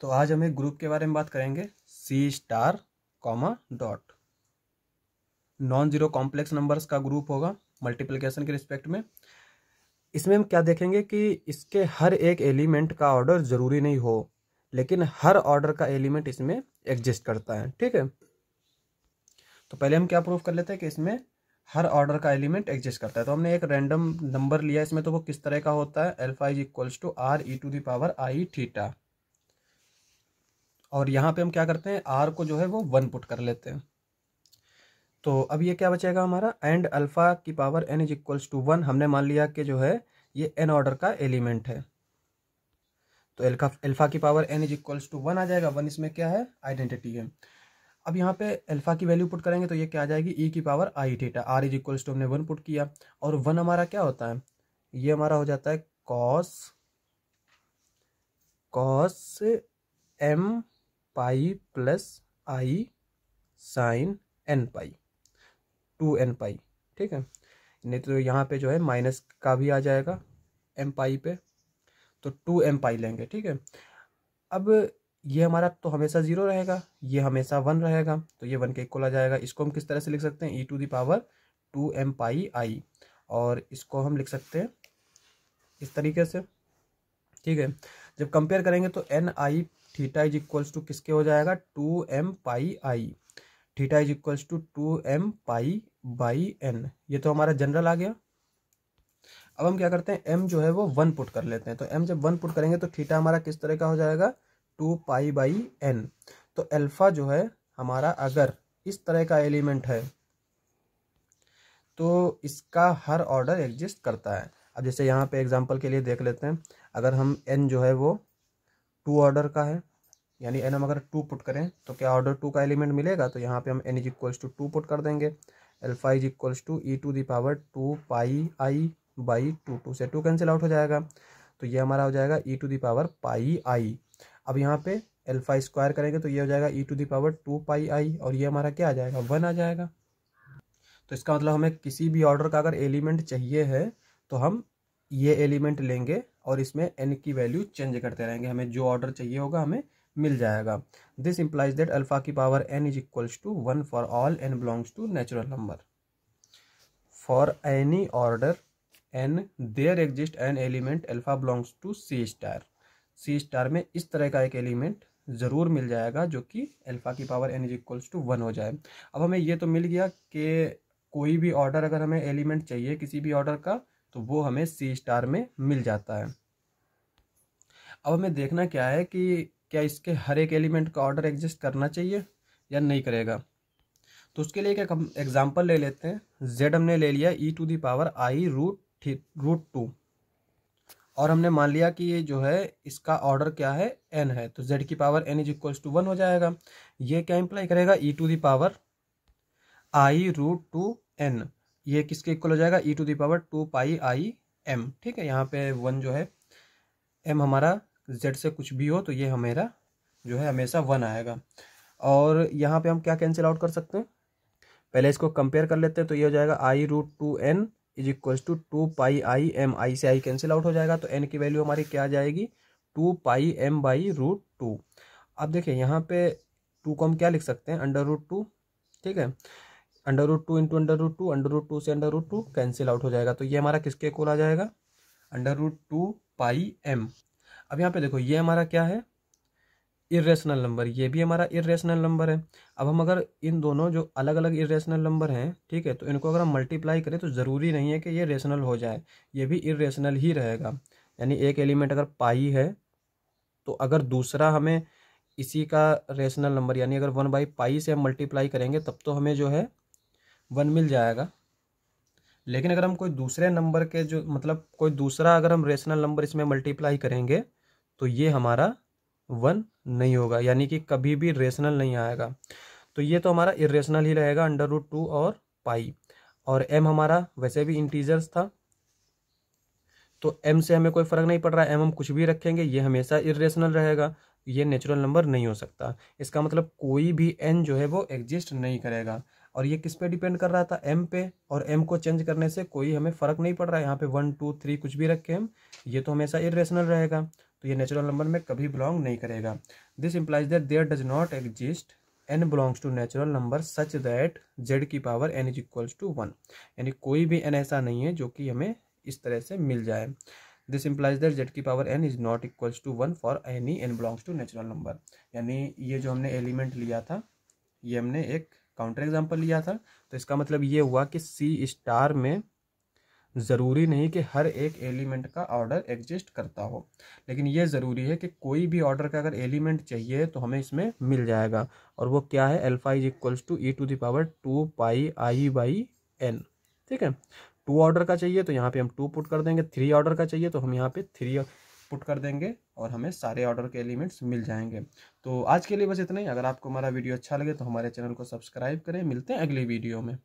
तो आज हम एक ग्रुप के बारे में बात करेंगे C star comma dot non zero complex numbers का ग्रुप होगा मल्टीप्लिकेशन के रिस्पेक्ट में इसमें हम क्या देखेंगे कि इसके हर एक एलिमेंट का ऑर्डर ज़रूरी नहीं हो लेकिन हर ऑर्डर का एलिमेंट इसमें एग्जिस्ट करता है ठीक है तो पहले हम क्या प्रूफ कर लेते हैं कि इसमें हर ऑर्डर का एलिमेंट एग्जिस्ट करता है तो हमने एक रैंडम नंबर लिया इसमें तो वो किस तरह का होता है alpha is equals to r e to the power i theta और यहाँ पे हम क्या करते हैं आर को जो है वो वन पुट कर लेते हैं तो अब ये क्या बचेगा हमारा एंड अल्फ़ा की power n is equals to one हमने मान लिया कि जो है ये एन ऑर्डर का एलिमेंट है तो एल्फा एल्फा की power n is equals to one आ जाएगा वन इसमें क्या है आइडेंटिटी है अब यहाँ पे अल्फा की वैल्यू पुट करेंगे तो ये क्या आ जाएगी ई e की power i theta r is equals to हमने वन पुट किया और वन हमारा क्या होता है ये हमारा हो जाता है cos cos m pi plus i sine n pi two n pi ठीक है नहीं तो यहाँ पे जो है माइनस का भी आ जाएगा एम पाई पे तो टू एम पाई लेंगे ठीक है अब ये हमारा तो हमेशा ज़ीरो रहेगा ये हमेशा वन रहेगा तो ये वन के इक्वल आ जाएगा इसको हम किस तरह से लिख सकते हैं e to the power two m pi i और इसको हम लिख सकते हैं इस तरीके से ठीक है जब कंपेयर करेंगे तो n i theta is equals to किसके हो जाएगा two m pi i theta is equals to two m pi by n ये तो हमारा जनरल आ गया अब हम क्या करते हैं एम जो है वो वन पुट कर लेते हैं तो एम जब वन पुट करेंगे तो थीटा हमारा किस तरह का हो जाएगा टू पाई बाई एन तो एल्फा जो है हमारा अगर इस तरह का एलिमेंट है तो इसका हर ऑर्डर एग्जिस्ट करता है अब जैसे यहाँ पे एग्जांपल के लिए देख लेते हैं अगर हम एन जो है वो टू ऑर्डर का है यानी एन हम अगर टू पुट करें तो क्या ऑर्डर टू का एलिमेंट मिलेगा तो यहाँ पे हम n is equals to two put कर देंगे alpha is equals to e to the power two pi i by two two से टू कैंसिल आउट हो जाएगा तो ये हमारा हो जाएगा ई टू दावर पाई आई अब यहाँ पे एल्फा स्क्वायर करेंगे तो ये हो जाएगा e to the power two pi i और ये हमारा क्या आ जाएगा वन आ जाएगा तो इसका मतलब हमें किसी भी ऑर्डर का अगर एलिमेंट चाहिए है तो हम ये एलिमेंट लेंगे और इसमें एन की वैल्यू चेंज करते रहेंगे हमें जो ऑर्डर चाहिए होगा हमें मिल जाएगा दिस इंप्लाइज दैट अल्फा की power n is equals to one for all n belongs to natural number for any order n there exist an element alpha belongs to C star C star में इस तरह का एक element ज़रूर मिल जाएगा जो कि अल्फ़ा की power n is equals to one हो जाए अब हमें यह तो मिल गया कि कोई भी ऑर्डर अगर हमें एलिमेंट चाहिए किसी भी ऑर्डर का तो वो हमें सी स्टार में मिल जाता है अब हमें देखना क्या है कि क्या इसके हर एक एलिमेंट का ऑर्डर एग्जिस्ट करना चाहिए या नहीं करेगा तो उसके लिए एक एग्जाम्पल ले लेते हैं जेड हमने ले लिया e to the power i root root two और हमने मान लिया कि ये जो है इसका ऑर्डर क्या है एन है तो जेड की power n is equals to one हो जाएगा ये क्या इंप्लाई करेगा e to the power i root two n ये किसके इक्वल हो जाएगा e to the power two pi i m ठीक है यहाँ पे वन जो है एम हमारा जेड से कुछ भी हो तो ये हमारा जो है हमेशा वन आएगा और यहाँ पे हम क्या कैंसिल आउट कर सकते हैं पहले इसको कंपेयर कर लेते हैं तो ये हो जाएगा i root two n is equals to two pi i m i से आई कैंसिल आउट हो जाएगा तो एन की वैल्यू हमारी क्या आ जाएगी two pi m by root two अब देखिए यहाँ पे टू को हम क्या लिख सकते हैं अंडर रूट टू ठीक है under root two into under root two under root two से under root two cancel out हो जाएगा तो ये हमारा किसके कोल आ जाएगा under root two pi m अब यहाँ पे देखो ये हमारा क्या है इरेशनल नंबर ये भी हमारा इरेशनल नंबर है अब हम अगर इन दोनों जो अलग अलग इरेशनल नंबर हैं ठीक है तो इनको अगर हम मल्टीप्लाई करें तो ज़रूरी नहीं है कि ये रेशनल हो जाए ये भी इरेशनल ही रहेगा यानी एक एलिमेंट अगर पाई है तो अगर दूसरा हमें इसी का रेशनल नंबर यानी अगर वन बाई पाई से हम मल्टीप्लाई करेंगे तब तो हमें जो है वन मिल जाएगा लेकिन अगर हम कोई दूसरे नंबर के जो मतलब कोई दूसरा अगर हम रेशनल नंबर इसमें मल्टीप्लाई करेंगे तो ये हमारा वन नहीं होगा यानी कि कभी भी रेशनल नहीं आएगा तो ये तो हमारा इरेशनल ही रहेगा अंडर रूट टू और पाई और एम हमारा वैसे भी इंटीजर्स था तो एम से हमें कोई फ़र्क नहीं पड़ रहा एम हम कुछ भी रखेंगे ये हमेशा इरेशनल रहेगा ये नेचुरल नंबर नहीं हो सकता इसका मतलब कोई भी एन जो है वो एग्जिस्ट नहीं करेगा और ये किस पे डिपेंड कर रहा था एम पे और एम को चेंज करने से कोई हमें फ़र्क नहीं पड़ रहा है यहाँ पे वन टू थ्री कुछ भी रखे हम ये तो हमेशा इरेशनल रहेगा तो ये नेचुरल नंबर में कभी बिलोंग नहीं करेगा this implies that there does not exist n belongs to natural number such that z की power n is equals to one यानी कोई भी एन ऐसा नहीं है जो कि हमें इस तरह से मिल जाए दिस इम्प्लाइज दैट जेड की power n is not equals to one for any n belongs to natural number यानी ये जो हमने एलिमेंट लिया था ये हमने एक काउंटर एग्जाम्पल लिया था तो इसका मतलब ये हुआ कि सी स्टार में ज़रूरी नहीं कि हर एक एलिमेंट का ऑर्डर एग्जिस्ट करता हो लेकिन ये ज़रूरी है कि कोई भी ऑर्डर का अगर एलिमेंट चाहिए तो हमें इसमें मिल जाएगा और वो क्या है alpha is equals to e to the power two pi i by n ठीक है टू ऑर्डर का चाहिए तो यहाँ पे हम टू पुट कर देंगे थ्री ऑर्डर का चाहिए तो हम यहाँ पे थ्री पुट कर देंगे और हमें सारे ऑर्डर के एलिमेंट्स मिल जाएंगे तो आज के लिए बस इतना ही अगर आपको हमारा वीडियो अच्छा लगे तो हमारे चैनल को सब्सक्राइब करें मिलते हैं अगली वीडियो में